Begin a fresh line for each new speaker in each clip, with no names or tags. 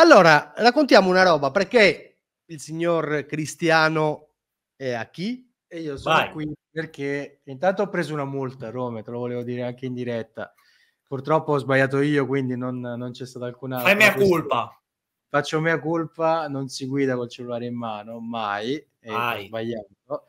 Allora, raccontiamo una roba, perché il signor Cristiano
è a chi? E io sono Vai. qui perché intanto ho preso una multa a Rome, te lo volevo dire anche in diretta. Purtroppo ho sbagliato io, quindi non, non c'è stata alcuna... Fai mia colpa! Faccio mia colpa, non si guida col cellulare in mano, mai, mai. sbagliando.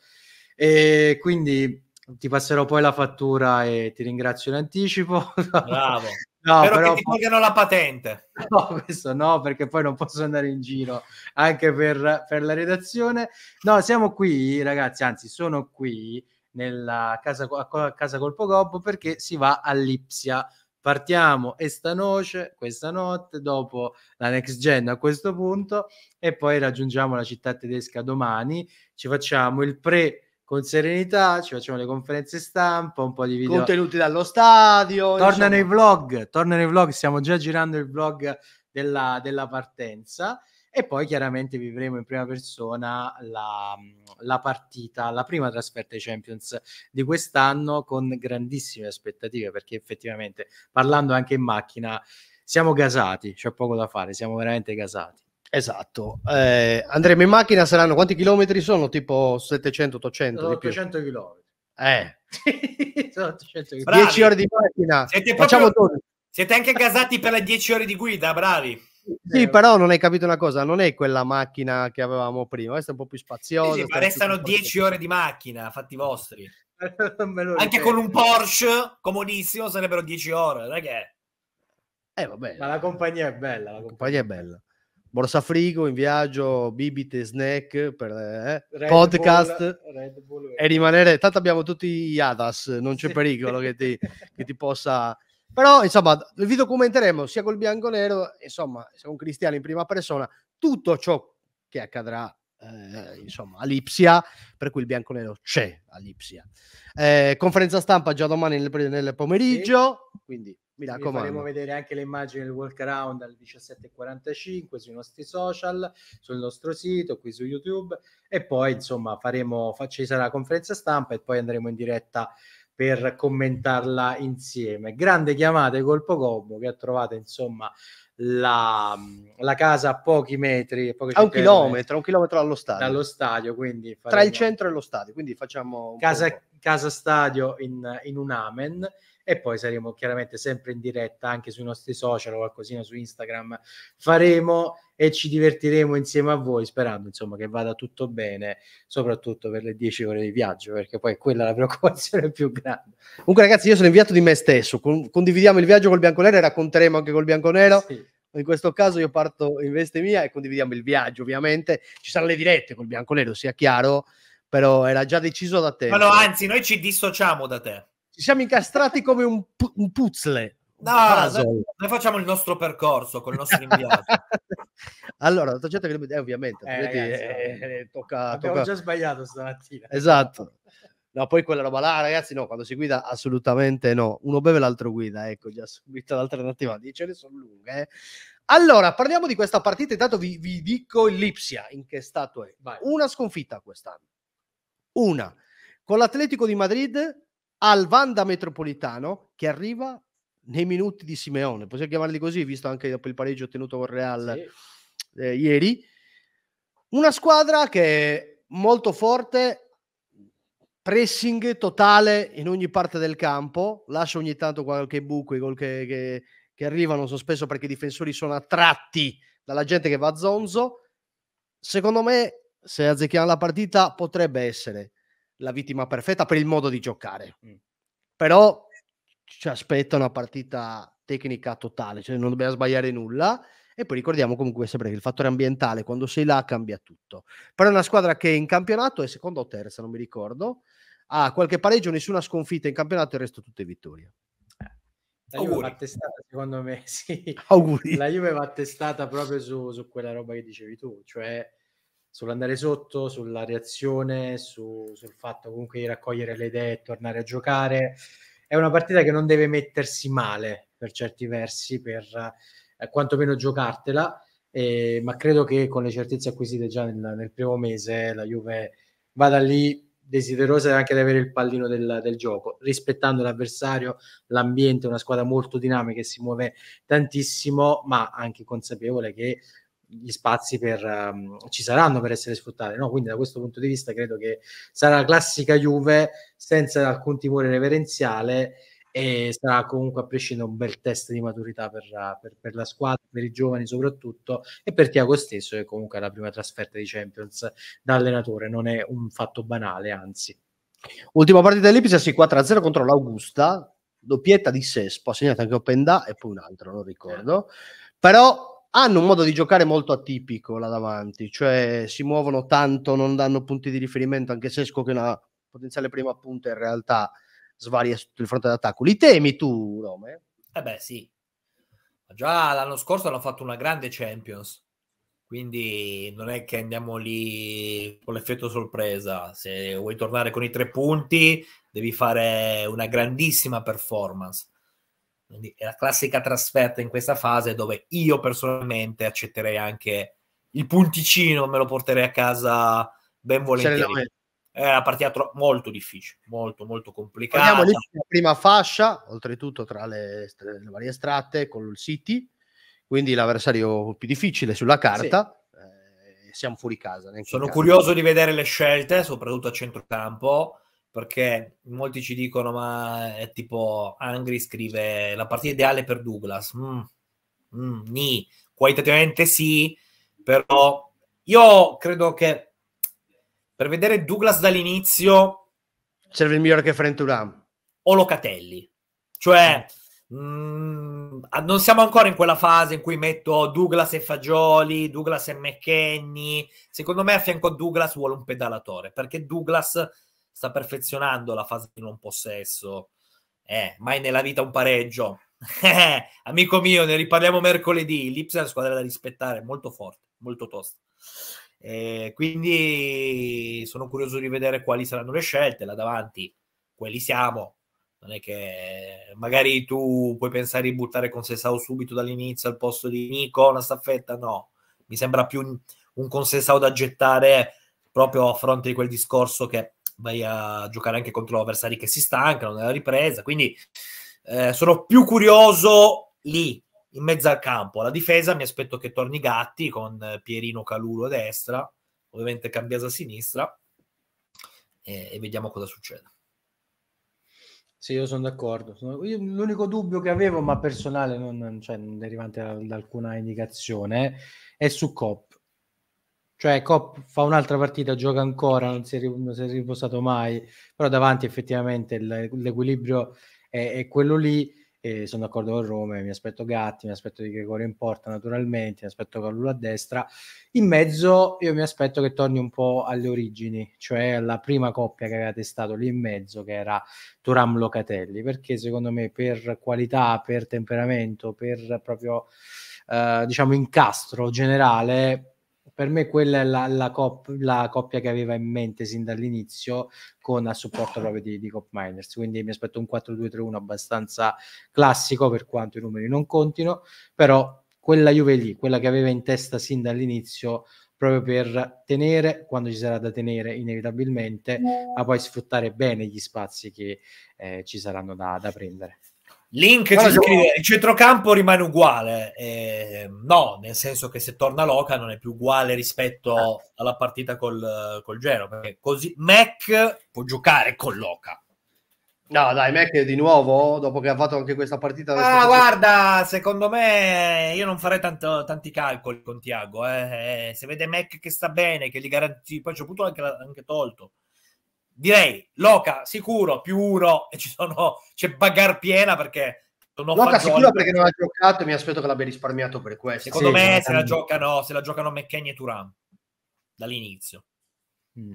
E quindi ti passerò poi la fattura e ti ringrazio in anticipo. Bravo. No, Spero però...
che ti pagano la patente. No, questo
no, perché poi non posso andare in giro anche per, per la redazione. No, siamo qui, ragazzi, anzi, sono qui nella casa, a casa Colpo Gobbo perché si va all'Ipsia. Partiamo estanoce questa notte, dopo la next gen a questo punto, e poi raggiungiamo la città tedesca domani. Ci facciamo il pre- con serenità, ci facciamo le conferenze stampa, un po' di video. Contenuti dallo stadio. Torna diciamo... i vlog, torna nei vlog, stiamo già girando il vlog della, della partenza e poi chiaramente vivremo in prima persona la, la, partita, la prima trasferta ai Champions di quest'anno con grandissime aspettative perché effettivamente parlando anche in macchina siamo gasati, c'è poco da fare, siamo veramente gasati. Esatto,
eh, andremo in macchina, saranno quanti chilometri sono? Tipo 700, 800? Sono 800 chilometri. Eh. 10 ore di macchina.
Siete, proprio, siete anche gasati per le 10 ore di guida, bravi.
Sì, però non hai capito una cosa, non è quella macchina che avevamo prima, questa è un po' più spaziosa. Sì, sì, ma restano
10 ore di macchina, fatti vostri. anche con un Porsche comodissimo sarebbero 10 ore, non è che... Eh, vabbè. Ma la compagnia è bella. La
compagnia è
bella borsa frigo in viaggio, bibite, snack, per, eh, podcast Bull, Red Bull, e rimanere. Tanto abbiamo tutti gli ADAS, non c'è sì. pericolo che ti, che ti, possa. Però insomma, vi documenteremo sia col bianco nero, insomma, con Cristiano in prima persona, tutto ciò che accadrà. Eh, insomma, all'Ipsia, per cui il bianco nero c'è all'Ipsia. Eh, conferenza stampa già domani nel, nel pomeriggio,
sì. quindi mi raccomando. Faremo vedere anche le immagini del walk around alle 17.45 sui nostri social, sul nostro sito, qui su YouTube e poi insomma faremo, ci sarà la conferenza stampa e poi andremo in diretta per commentarla insieme. Grande chiamata di colpo combo che ha trovato insomma la, la, casa a pochi metri, pochi a un chilometro, un chilometro allo stadio. Dallo stadio quindi faremo... tra il
centro e lo stadio, quindi facciamo casa,
casa stadio in, in un amen e poi saremo chiaramente sempre in diretta anche sui nostri social o qualcosina su Instagram faremo e ci divertiremo insieme a voi sperando insomma che vada tutto bene soprattutto per le 10 ore di viaggio perché poi quella è la preoccupazione più grande
comunque ragazzi io sono inviato di me stesso condividiamo il viaggio col bianco nero e racconteremo anche col bianconero sì. In questo caso io parto in veste mia e condividiamo il viaggio, ovviamente. Ci saranno le dirette col bianco nero, sia chiaro, però era già deciso da te. No, no,
anzi, noi ci dissociamo da te
ci siamo incastrati come un, pu- un puzzle. No, noi,
noi facciamo il nostro percorso con il nostro inviato.
allora, l'altra gente eh, ovviamente eh, ragazzi, eh,
eh, eh, tocca, abbiamo tocca... già sbagliato
stamattina. Esatto. No, poi quella roba là, ragazzi, no, quando si guida assolutamente no. Uno beve, l'altro guida, ecco, già subito l'alternativa. Dice, ne sono lunghe. Eh. Allora, parliamo di questa partita. Intanto vi, vi dico il Lipsia, in che stato è. Vai. Una sconfitta quest'anno. Una. Con l'Atletico di Madrid al Vanda Metropolitano che arriva nei minuti di Simeone, possiamo chiamarli così, visto anche dopo il pareggio ottenuto con Real sì. eh, ieri. Una squadra che è molto forte, pressing totale in ogni parte del campo, lascia ogni tanto qualche buco, i gol che, che, che arrivano sono spesso perché i difensori sono attratti dalla gente che va a zonzo. Secondo me, se azzecchiamo la partita, potrebbe essere la vittima perfetta per il modo di giocare. Però ci aspetta una partita tecnica totale, cioè non dobbiamo sbagliare nulla. E poi ricordiamo comunque sempre che il fattore ambientale, quando sei là, cambia tutto. Però è una squadra che in campionato è seconda o terza, non mi ricordo, ha qualche pareggio, nessuna sconfitta in campionato, il resto tutte vittorie.
La Juve va testata, secondo me, sì. Auguri. La Juve va testata proprio su, su quella roba che dicevi tu, cioè sull'andare sotto, sulla reazione, su, sul fatto comunque di raccogliere le idee e tornare a giocare. È una partita che non deve mettersi male per certi versi, per eh, quantomeno giocartela, eh, ma credo che con le certezze acquisite già nel, nel primo mese la Juve vada lì desiderosa anche di avere il pallino del, del, gioco, rispettando l'avversario, l'ambiente, una squadra molto dinamica che si muove tantissimo, ma anche consapevole che gli spazi per, um, ci saranno per essere sfruttati. No? Quindi da questo punto di vista credo che sarà la classica Juve senza alcun timore reverenziale e sarà comunque a prescindere un bel test di maturità per, per, per, la squadra, per i giovani soprattutto e per Tiago stesso che comunque è la prima trasferta di Champions da allenatore, non è un fatto banale anzi.
Ultima partita dell'Ipsia, sì, 4-0 contro l'Augusta, doppietta di Sespo, ha segnato anche Openda e poi un altro, non ricordo. Certo. Però hanno un modo di giocare molto atipico là davanti, cioè si muovono tanto, non danno punti di riferimento, anche se esco che una potenziale prima punta in realtà svaria su il fronte d'attacco. Li temi
tu, Rome? Eh beh sì, già l'anno scorso hanno fatto una grande Champions, quindi non è che andiamo lì con l'effetto sorpresa, se vuoi tornare con i tre punti devi fare una grandissima performance quindi è la classica trasferta in questa fase dove io personalmente accetterei anche il punticino, me lo porterei a casa ben volentieri. È una partita tro- molto difficile, molto molto complicata. Andiamo lì
sulla prima fascia, oltretutto tra le, le varie strade con il City, quindi l'avversario più difficile sulla carta. Sì.
Eh, siamo fuori casa. Sono casa. curioso di vedere le scelte, soprattutto a centrocampo perché molti ci dicono ma è tipo Angry scrive la partita ideale per Douglas mm, mm, ni. qualitativamente sì però io credo che per vedere Douglas dall'inizio serve il migliore che Frenturam o Locatelli cioè mm, non siamo ancora in quella fase in cui metto Douglas e Fagioli Douglas e McKenny secondo me a fianco a Douglas vuole un pedalatore perché Douglas sta perfezionando la fase di non possesso. Eh, mai nella vita un pareggio. Amico mio, ne riparliamo mercoledì. L'Ips è una squadra da rispettare, molto forte, molto tosta. Eh, quindi sono curioso di vedere quali saranno le scelte là davanti. Quelli siamo. Non è che magari tu puoi pensare di buttare con Consesao subito dall'inizio al posto di Nico, una staffetta. No, mi sembra più un consensau da gettare proprio a fronte di quel discorso che vai a giocare anche contro avversari che si stancano nella ripresa, quindi eh, sono più curioso lì, in mezzo al campo. Alla difesa mi aspetto che torni Gatti con Pierino Calulo a destra, ovviamente Cambiasa a sinistra, e, e vediamo cosa succede. Sì, io sono d'accordo. Io,
l'unico dubbio che avevo, ma personale, non, cioè, non derivante da, da, alcuna indicazione, è su Coppa cioè, Cop fa un'altra partita, gioca ancora, non si è, non si è riposato mai, però davanti effettivamente l'equilibrio è, è quello lì. E sono d'accordo con Rome, mi aspetto Gatti, mi aspetto di Gregorio in porta naturalmente, mi aspetto Calulu a destra. In mezzo io mi aspetto che torni un po' alle origini, cioè alla prima coppia che aveva testato lì in mezzo, che era Turam Locatelli, perché secondo me per qualità, per temperamento, per proprio eh, diciamo incastro generale per me quella è la, la, cop- la, coppia che aveva in mente sin dall'inizio con a supporto ah. proprio di, di Cop Miners. Quindi mi aspetto un 4-2-3-1 abbastanza classico per quanto i numeri non contino, però quella Juve lì, quella che aveva in testa sin dall'inizio proprio per tenere quando ci sarà da tenere inevitabilmente, eh. ma poi sfruttare bene gli spazi che eh, ci saranno da, da prendere.
Link ci scrive, il centrocampo rimane uguale, eh, no, nel senso che se torna Loca non è più uguale rispetto ah. alla partita col, col Gero, perché così Mac può giocare con Loca.
No, dai, Mac di nuovo, dopo che ha fatto anche questa partita... Ah,
guarda, secondo me io non farei tanto, tanti calcoli con Tiago, eh, eh. se vede Mac che sta bene, che gli garantisce, poi c'è ho potuto anche, anche tolto direi Loca sicuro più uno e ci sono c'è bagar piena perché non ho Loca fagioli, sicuro perché
non ha giocato e mi aspetto che l'abbia risparmiato per questo secondo sì, me eh, se la, eh.
giocano, se la giocano McKenny e Turan dall'inizio mm.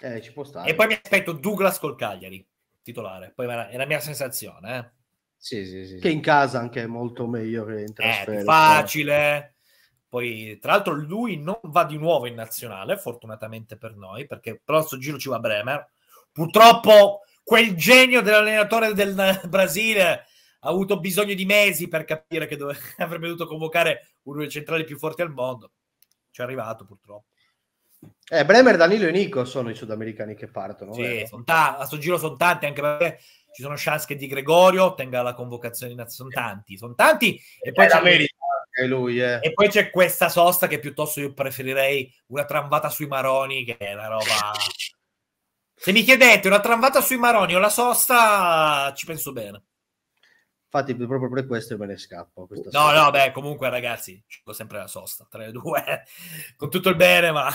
eh, ci può stare e poi mi aspetto Douglas col Cagliari titolare poi è la mia sensazione eh. sì, sì, sì, che in
casa anche è molto meglio che in eh, trasferta è eh,
facile poi, tra l'altro, lui non va di nuovo in nazionale, fortunatamente per noi, perché il prossimo giro ci va Bremer. Purtroppo quel genio dell'allenatore del Brasile ha avuto bisogno di mesi per capire che dove... avrebbe dovuto convocare uno dei centrali più forti al mondo. Ci è arrivato purtroppo.
Eh, Bremer, Danilo e Nico sono i sudamericani che partono. Sì,
ta- a sto giro sono tanti, anche perché ci sono chance che Di Gregorio tenga la convocazione in nazionale. Sono tanti, sono tanti. E poi eh, c'è l'America
anche lui. Eh. E
poi c'è questa sosta che piuttosto io preferirei una tramvata sui maroni, che è una roba... Se mi chiedete una tramvata sui maroni o la sosta, ci penso bene.
Infatti, proprio per questo me ne scappo. No, sosta. no,
beh, comunque, ragazzi, ho sempre la sosta tra le due, con tutto il bene, ma